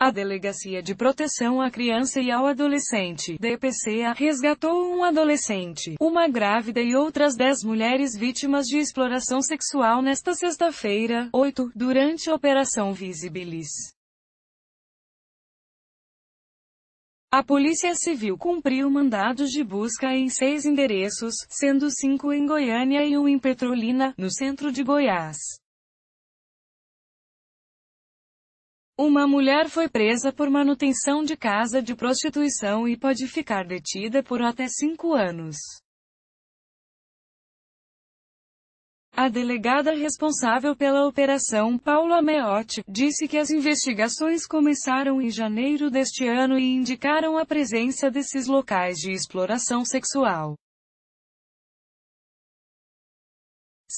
A Delegacia de Proteção à Criança e ao Adolescente, DPCA, resgatou um adolescente, uma grávida e outras dez mulheres vítimas de exploração sexual nesta sexta-feira, 8, durante a Operação Visibilis. A Polícia Civil cumpriu mandados de busca em seis endereços, sendo cinco em Goiânia e um em Petrolina, no centro de Goiás. Uma mulher foi presa por manutenção de casa de prostituição e pode ficar detida por até cinco anos. A delegada responsável pela operação, Paula Meotti, disse que as investigações começaram em janeiro deste ano e indicaram a presença desses locais de exploração sexual.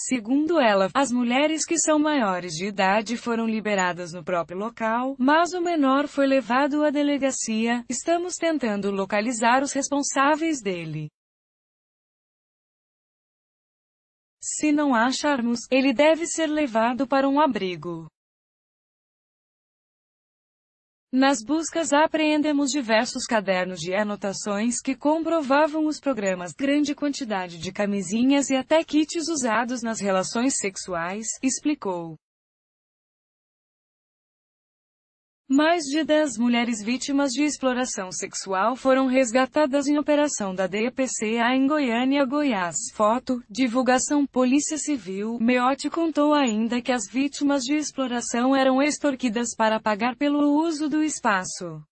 Segundo ela, as mulheres que são maiores de idade foram liberadas no próprio local, mas o menor foi levado à delegacia. Estamos tentando localizar os responsáveis dele. Se não acharmos, ele deve ser levado para um abrigo. Nas buscas apreendemos diversos cadernos de anotações que comprovavam os programas, grande quantidade de camisinhas e até kits usados nas relações sexuais, explicou. Mais de 10 mulheres vítimas de exploração sexual foram resgatadas em operação da DPCA em Goiânia, Goiás. Foto, divulgação Polícia Civil. Meote contou ainda que as vítimas de exploração eram extorquidas para pagar pelo uso do espaço.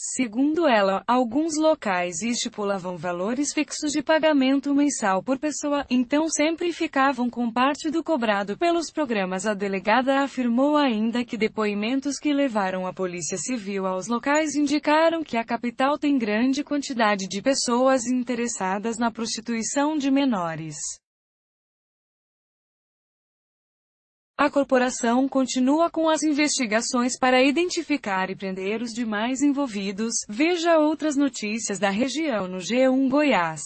Segundo ela, alguns locais estipulavam valores fixos de pagamento mensal por pessoa, então sempre ficavam com parte do cobrado pelos programas. A delegada afirmou ainda que depoimentos que levaram a Polícia Civil aos locais indicaram que a capital tem grande quantidade de pessoas interessadas na prostituição de menores. A corporação continua com as investigações para identificar e prender os demais envolvidos. Veja outras notícias da região no G1 Goiás.